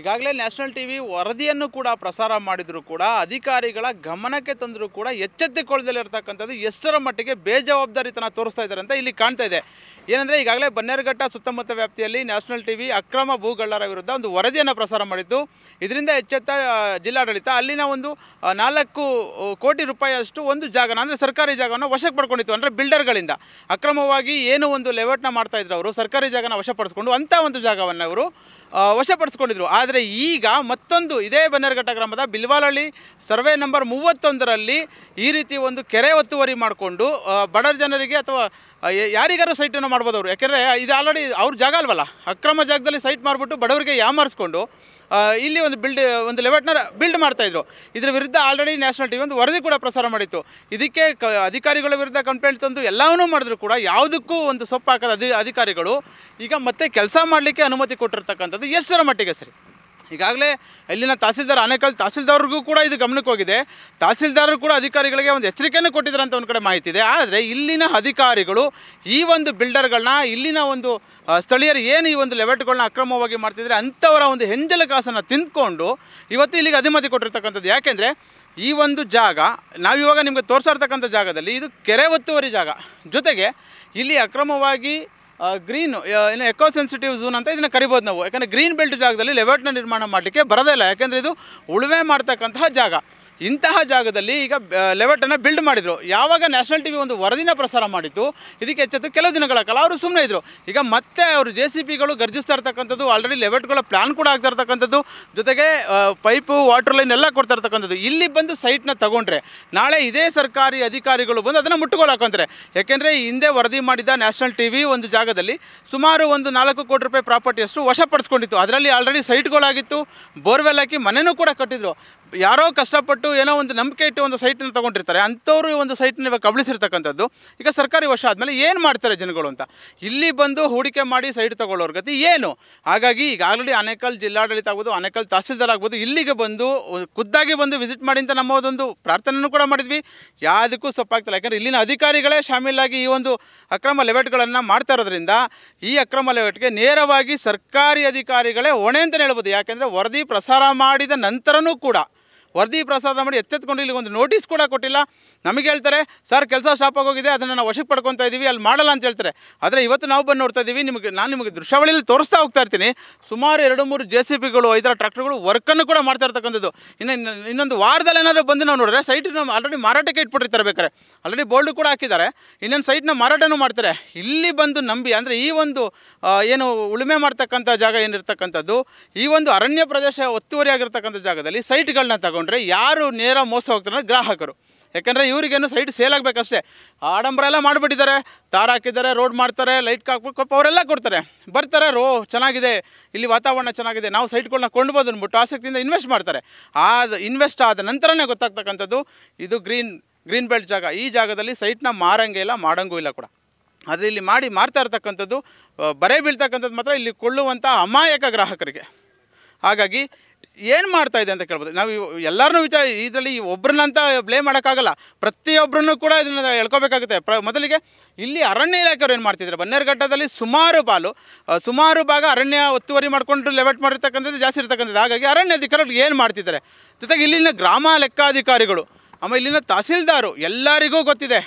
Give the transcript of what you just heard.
ಈಗಾಗಲೇ national T V ವರದಿಯನ್ನು ಕೂಡ ಪ್ರಸಾರ ಮಾಡಿದರೂ ಕೂಡ ಅಧಿಕಾರಿಗಳ ಗಮನಕ್ಕೆ ತಂದರೂ ಕೂಡ ಎಚ್ಚೆತ್ತಿಕೊಳ್ಳದಲ್ಲಿರ್ತಕ್ಕಂಥದ್ದು ಎಷ್ಟರ ಮಟ್ಟಿಗೆ ಬೇಜವಾಬ್ದಾರಿತನ ತೋರಿಸ್ತಾ ಇದ್ದಾರೆ ಅಂತ ಇಲ್ಲಿ ಕಾಣ್ತಾ ಇದೆ ಏನಂದರೆ ಈಗಾಗಲೇ ಬನ್ನೇರುಘಟ್ಟ ಸುತ್ತಮುತ್ತ ವ್ಯಾಪ್ತಿಯಲ್ಲಿ ನ್ಯಾಷನಲ್ ಟಿ ಅಕ್ರಮ ಭೂಗಳ್ಳರ ವಿರುದ್ಧ ಒಂದು ವರದಿಯನ್ನು ಪ್ರಸಾರ ಮಾಡಿದ್ದು ಇದರಿಂದ ಎಚ್ಚೆತ್ತ ಜಿಲ್ಲಾಡಳಿತ ಅಲ್ಲಿನ ಒಂದು ನಾಲ್ಕು ಕೋಟಿ ರೂಪಾಯಿಯಷ್ಟು ಒಂದು ಜಾಗನ ಅಂದರೆ ಸರ್ಕಾರಿ ಜಾಗವನ್ನು ವಶಕ್ಕೆ ಪಡ್ಕೊಂಡಿತ್ತು ಅಂದರೆ ಬಿಲ್ಡರ್ಗಳಿಂದ ಅಕ್ರಮವಾಗಿ ಏನು ಒಂದು ಲೆವೆಟ್ನ ಮಾಡ್ತಾ ಇದ್ರು ಅವರು ಸರ್ಕಾರಿ ಜಾಗನ ವಶಪಡಿಸ್ಕೊಂಡು ಅಂಥ ಒಂದು ಜಾಗವನ್ನು ಅವರು ವಶಪಡಿಸ್ಕೊಂಡಿದ್ರು ಆ ಆದರೆ ಈಗ ಮತ್ತೊಂದು ಇದೇ ಬನ್ನೇರ್ಘಟ್ಟ ಗ್ರಾಮದ ಬಿಲ್ವಾಲಹಳ್ಳಿ ಸರ್ವೆ ನಂಬರ್ ಮೂವತ್ತೊಂದರಲ್ಲಿ ಈ ರೀತಿ ಒಂದು ಕೆರೆ ಒತ್ತುವರಿ ಮಾಡಿಕೊಂಡು ಬಡ ಜನರಿಗೆ ಅಥವಾ ಯಾರಿಗಾರು ಸೈಟನ್ನು ಮಾಡ್ಬೋದು ಅವರು ಯಾಕೆಂದರೆ ಇದು ಆಲ್ರೆಡಿ ಅವ್ರ ಜಾಗ ಅಲ್ವಲ್ಲ ಅಕ್ರಮ ಜಾಗದಲ್ಲಿ ಸೈಟ್ ಮಾಡಿಬಿಟ್ಟು ಬಡವರಿಗೆ ಯಾಮಾರಿಸ್ಕೊಂಡು ಇಲ್ಲಿ ಒಂದು ಬಿಲ್ಡ್ ಒಂದು ಲೆವೆಟ್ನ ಬಿಲ್ಡ್ ಮಾಡ್ತಾಯಿದ್ರು ಇದರ ವಿರುದ್ಧ ಆಲ್ರೆಡಿ ನ್ಯಾಷನಲ್ ಟಿವಿ ಒಂದು ವರದಿ ಕೂಡ ಪ್ರಸಾರ ಮಾಡಿತ್ತು ಇದಕ್ಕೆ ಕ ಅಧಿಕಾರಿಗಳ ವಿರುದ್ಧ ಕಂಪ್ಲೇಂಟ್ ತಂದು ಎಲ್ಲವನ್ನೂ ಮಾಡಿದ್ರು ಕೂಡ ಯಾವುದಕ್ಕೂ ಒಂದು ಸೊಪ್ಪು ಹಾಕದ ಅಧಿ ಅಧಿಕಾರಿಗಳು ಈಗ ಮತ್ತೆ ಕೆಲಸ ಮಾಡಲಿಕ್ಕೆ ಅನುಮತಿ ಕೊಟ್ಟಿರ್ತಕ್ಕಂಥದ್ದು ಎಷ್ಟರ ಮಟ್ಟಿಗೆ ಸರಿ ಈಗಾಗಲೇ ಇಲ್ಲಿನ ತಹಸೀಲ್ದಾರ್ ಆನೇಕಲ್ ತಹಸೀಲ್ದಾರ್ಗೂ ಕೂಡ ಇದು ಗಮನಕ್ಕೆ ಹೋಗಿದೆ ತಹಸೀಲ್ದಾರರು ಕೂಡ ಅಧಿಕಾರಿಗಳಿಗೆ ಒಂದು ಎಚ್ಚರಿಕೆಯನ್ನು ಕೊಟ್ಟಿದ್ದಾರೆ ಅಂತ ಒಂದು ಕಡೆ ಮಾಹಿತಿ ಇದೆ ಆದರೆ ಇಲ್ಲಿನ ಅಧಿಕಾರಿಗಳು ಈ ಒಂದು ಬಿಲ್ಡರ್ಗಳನ್ನ ಇಲ್ಲಿನ ಒಂದು ಸ್ಥಳೀಯರು ಏನು ಈ ಒಂದು ಲೆವೆಟ್ಗಳನ್ನ ಅಕ್ರಮವಾಗಿ ಮಾಡ್ತಿದ್ರೆ ಅಂಥವರ ಒಂದು ಹೆಂಜಲ ಕಾಸನ್ನು ತಿಂದ್ಕೊಂಡು ಇವತ್ತು ಇಲ್ಲಿಗೆ ಅಧಿಮತಿ ಕೊಟ್ಟಿರ್ತಕ್ಕಂಥದ್ದು ಯಾಕೆಂದರೆ ಈ ಒಂದು ಜಾಗ ನಾವಿವಾಗ ನಿಮಗೆ ತೋರಿಸಿರ್ತಕ್ಕಂಥ ಜಾಗದಲ್ಲಿ ಇದು ಕೆರೆ ಒತ್ತುವರಿ ಜಾಗ ಜೊತೆಗೆ ಇಲ್ಲಿ ಅಕ್ರಮವಾಗಿ ಗ್ರೀನು ಏನು ಎಕೋ ಸೆನ್ಸಿಟಿವ್ ಝೂನ್ ಅಂತ ಇದನ್ನು ಕರಿಬೋದು ನಾವು ಯಾಕಂದರೆ ಗ್ರೀನ್ ಬೆಲ್ಟ್ ಜಾಗದಲ್ಲಿ ಲೆವೆಟ್ನ ನಿರ್ಮಾಣ ಮಾಡಲಿಕ್ಕೆ ಬರೋದೇ ಇಲ್ಲ ಯಾಕೆಂದರೆ ಇದು ಉಳುವೆ ಮಾಡ್ತಕ್ಕಂತಹ ಜಾಗ ಇಂತಹ ಜಾಗದಲ್ಲಿ ಈಗ ಲೆವೆಟನ್ನು ಬಿಲ್ಡ್ ಮಾಡಿದರು ಯಾವಾಗ ನ್ಯಾಷನಲ್ ಟಿ ವಿ ಒಂದು ವರದಿನ ಪ್ರಸಾರ ಮಾಡಿತ್ತು ಇದಕ್ಕೆ ಎಚ್ಚೆತ್ತು ಕೆಲವು ದಿನಗಳ ಕಾಲ ಅವರು ಸುಮ್ಮನೆ ಇದ್ದರು ಈಗ ಮತ್ತೆ ಅವರು ಜೆ ಸಿ ಪಿಗಳು ಗರ್ಜಿಸ್ತಾ ಇರ್ತಕ್ಕಂಥದ್ದು ಆಲ್ರೆಡಿ ಲೆವೆಟ್ಗಳ ಪ್ಲ್ಯಾನ್ ಕೂಡ ಆಗ್ತಾ ಇರ್ತಕ್ಕಂಥದ್ದು ಜೊತೆಗೆ ಪೈಪು ವಾಟರ್ ಲೈನ್ ಎಲ್ಲ ಕೊಡ್ತಾ ಇರ್ತಕ್ಕಂಥದ್ದು ಇಲ್ಲಿ ಬಂದು ಸೈಟ್ನ ತೊಗೊಂಡ್ರೆ ನಾಳೆ ಇದೇ ಸರ್ಕಾರಿ ಅಧಿಕಾರಿಗಳು ಬಂದು ಅದನ್ನು ಮುಟ್ಟುಗೋಲು ಹಾಕೊಂತಾರೆ ಯಾಕೆಂದರೆ ಹಿಂದೆ ವರದಿ ಮಾಡಿದ ನ್ಯಾಷನಲ್ ಟಿ ವಿ ಒಂದು ಜಾಗದಲ್ಲಿ ಸುಮಾರು ಒಂದು ನಾಲ್ಕು ಕೋಟಿ ರೂಪಾಯಿ ಪ್ರಾಪರ್ಟಿ ಅಷ್ಟು ವಶಪಡಿಸ್ಕೊಂಡಿತ್ತು ಅದರಲ್ಲಿ ಆಲ್ರೆಡಿ ಸೈಟ್ಗಳಾಗಿತ್ತು ಬೋರ್ವೆಲ್ ಹಾಕಿ ಮನೆಯೂ ಕೂಡ ಕಟ್ಟಿದ್ರು ಯಾರೋ ಕಷ್ಟಪಟ್ಟು ಏನೋ ಒಂದು ನಂಬಿಕೆ ಇಟ್ಟು ಒಂದು ಸೈಟನ್ನು ತೊಗೊಂಡಿರ್ತಾರೆ ಅಂಥವ್ರು ಒಂದು ಸೈಟನ್ನ ಇವಾಗ ಕಬಳಿಸಿರ್ತಕ್ಕಂಥದ್ದು ಈಗ ಸರ್ಕಾರಿ ವರ್ಷ ಆದಮೇಲೆ ಏನು ಮಾಡ್ತಾರೆ ಜನಗಳು ಅಂತ ಇಲ್ಲಿ ಬಂದು ಹೂಡಿಕೆ ಮಾಡಿ ಸೈಟ್ ತೊಗೊಳ್ಳೋರ ಗತಿ ಏನು ಹಾಗಾಗಿ ಈಗ ಆಲ್ರೆಡಿ ಅನೇಕಲ್ ಜಿಲ್ಲಾಡಳಿತ ಆಗ್ಬೋದು ಅನೇಕಲ್ ತಹಸೀಲ್ದಾರ್ ಆಗ್ಬೋದು ಇಲ್ಲಿಗೆ ಬಂದು ಖುದ್ದಾಗಿ ಬಂದು ವಿಸಿಟ್ ಮಾಡಿ ಅಂತ ನಮ್ಮ ಒಂದು ಪ್ರಾರ್ಥನೆಯೂ ಕೂಡ ಮಾಡಿದ್ವಿ ಯಾವುದಕ್ಕೂ ಸೊಪ್ಪಾಗ್ತಿಲ್ಲ ಯಾಕಂದರೆ ಇಲ್ಲಿನ ಅಧಿಕಾರಿಗಳೇ ಶಾಮೀಲಾಗಿ ಈ ಒಂದು ಅಕ್ರಮ ಲೆವೆಟ್ಗಳನ್ನು ಮಾಡ್ತಾ ಇರೋದ್ರಿಂದ ಈ ಅಕ್ರಮ ಲೆವೆಟ್ಗೆ ನೇರವಾಗಿ ಸರ್ಕಾರಿ ಅಧಿಕಾರಿಗಳೇ ಹೊಣೆ ಅಂತಲೇ ಹೇಳ್ಬೋದು ಯಾಕೆಂದರೆ ವರದಿ ಪ್ರಸಾರ ಮಾಡಿದ ನಂತರನೂ ಕೂಡ ವರದಿ ಪ್ರಸಾರ ಮಾಡಿ ಎತ್ತೆತ್ಕೊಂಡು ಇಲ್ಲಿ ಒಂದು ನೋಟಿಸ್ ಕೂಡ ಕೊಟ್ಟಿಲ್ಲ ನಮಗೆ ಹೇಳ್ತಾರೆ ಸರ್ ಕೆಲಸ ಸ್ಟಾಪ್ ಆಗೋಗಿದೆ ಅದನ್ನು ನಾವು ವಶಕ್ಕೆ ಪಡ್ಕೊತಾ ಇದ್ದೀವಿ ಅಲ್ಲಿ ಮಾಡಲ್ಲ ಅಂತ ಹೇಳ್ತಾರೆ ಆದರೆ ಇವತ್ತು ನಾವು ಬಂದು ನೋಡ್ತಾ ಇದ್ದೀವಿ ನಿಮಗೆ ನಾನು ನಿಮಗೆ ದೃಶ್ಯಾವಳಿಯಲ್ಲಿ ತೋರಿಸ್ತಾ ಹೋಗ್ತಾ ಇರ್ತೀನಿ ಸುಮಾರು ಎರಡು ಮೂರು ಜೆ ಸಿ ಬಿಗಳು ಐದರ ಟ್ರ್ಯಾಕ್ಟರ್ಗಳು ವರ್ಕನ್ನು ಕೂಡ ಮಾಡ್ತಾ ಇರ್ತಕ್ಕಂಥದ್ದು ಇನ್ನು ಇನ್ನೊಂದು ವಾರದಲ್ಲಿ ಏನಾದರೂ ಬಂದು ನಾವು ನೋಡಿದ್ರೆ ಸೈಟ್ ನಮ್ಮ ಆಲ್ರೆಡಿ ಮಾರಾಟಕ್ಕೆ ಇಟ್ಬಿಟ್ಟಿರ್ತಾರೆ ಬೇಕಾರೆ ಆಲ್ರೆಡಿ ಬೋಲ್ಡ್ ಕೂಡ ಹಾಕಿದ್ದಾರೆ ಇನ್ನೊಂದು ಸೈಟ್ನ ಮಾರಾಟನೂ ಮಾಡ್ತಾರೆ ಇಲ್ಲಿ ಬಂದು ನಂಬಿ ಅಂದರೆ ಈ ಒಂದು ಏನು ಉಳುಮೆ ಮಾಡ್ತಕ್ಕಂಥ ಜಾಗ ಏನಿರ್ತಕ್ಕಂಥದ್ದು ಈ ಒಂದು ಅರಣ್ಯ ಪ್ರದೇಶ ಒತ್ತುವರಿ ಜಾಗದಲ್ಲಿ ಸೈಟ್ಗಳನ್ನ ತಗೊಂಡು ತಗೊಂಡ್ರೆ ಯಾರು ನೇರ ಮೋಸ ಹೋಗ್ತಾರೆ ಗ್ರಾಹಕರು ಯಾಕಂದರೆ ಇವರಿಗೇನು ಸೈಟ್ ಸೇಲ್ ಆಗಬೇಕಷ್ಟೇ ಆಡಂಬರ ಎಲ್ಲ ಮಾಡಿಬಿಟ್ಟಿದ್ದಾರೆ ತಾರ ಹಾಕಿದ್ದಾರೆ ರೋಡ್ ಮಾಡ್ತಾರೆ ಲೈಟ್ ಹಾಕ್ಬೇಕು ಅವರೆಲ್ಲ ಕೊಡ್ತಾರೆ ಬರ್ತಾರೆ ರೋ ಚೆನ್ನಾಗಿದೆ ಇಲ್ಲಿ ವಾತಾವರಣ ಚೆನ್ನಾಗಿದೆ ನಾವು ಸೈಟ್ಗಳನ್ನ ಕೊಂಡ್ಬೋದು ಅಂದ್ಬಿಟ್ಟು ಆಸಕ್ತಿಯಿಂದ ಇನ್ವೆಸ್ಟ್ ಮಾಡ್ತಾರೆ ಆದ ಇನ್ವೆಸ್ಟ್ ಆದ ನಂತರನೇ ಗೊತ್ತಾಗ್ತಕ್ಕಂಥದ್ದು ಇದು ಗ್ರೀನ್ ಗ್ರೀನ್ ಬೆಲ್ಟ್ ಜಾಗ ಈ ಜಾಗದಲ್ಲಿ ಸೈಟ್ನ ಮಾರಂಗೇ ಇಲ್ಲ ಮಾಡೋಂಗೂ ಇಲ್ಲ ಕೂಡ ಆದರೆ ಇಲ್ಲಿ ಮಾಡಿ ಮಾರ್ತಾ ಇರ್ತಕ್ಕಂಥದ್ದು ಬರೆ ಬೀಳ್ತಕ್ಕಂಥದ್ದು ಮಾತ್ರ ಇಲ್ಲಿ ಕೊಳ್ಳುವಂಥ ಅಮಾಯಕ ಗ್ರಾಹಕರಿಗೆ ಹಾಗಾಗಿ ಏನು ಮಾಡ್ತಾ ಇದೆ ಅಂತ ಕೇಳ್ಬೋದು ನಾವು ಎಲ್ಲರನ್ನೂ ವಿಚಾರ ಇದರಲ್ಲಿ ಒಬ್ಬರನ್ನಂತ ಬ್ಲೇಮ್ ಮಾಡೋಕ್ಕಾಗಲ್ಲ ಪ್ರತಿಯೊಬ್ಬರನ್ನು ಕೂಡ ಇದನ್ನು ಎಳ್ಕೋಬೇಕಾಗುತ್ತೆ ಪ್ರ ಮೊದಲಿಗೆ ಇಲ್ಲಿ ಅರಣ್ಯ ಇಲಾಖೆಯವರು ಏನು ಮಾಡ್ತಿದ್ದಾರೆ ಬನ್ನೇರುಘಟ್ಟದಲ್ಲಿ ಸುಮಾರು ಪಾಲು ಸುಮಾರು ಭಾಗ ಅರಣ್ಯ ಒತ್ತುವರಿ ಮಾಡಿಕೊಂಡು ಲೆವೆಟ್ ಮಾಡಿರ್ತಕ್ಕಂಥದ್ದು ಜಾಸ್ತಿ ಇರ್ತಕ್ಕಂಥದ್ದು ಹಾಗಾಗಿ ಅರಣ್ಯ ಅಧಿಕಾರಿಗಳು ಏನು ಮಾಡ್ತಿದ್ದಾರೆ ಜೊತೆಗೆ ಇಲ್ಲಿನ ಗ್ರಾಮ ಲೆಕ್ಕಾಧಿಕಾರಿಗಳು ಆಮೇಲೆ ಇಲ್ಲಿನ ತಹಸೀಲ್ದಾರು ಎಲ್ಲರಿಗೂ ಗೊತ್ತಿದೆ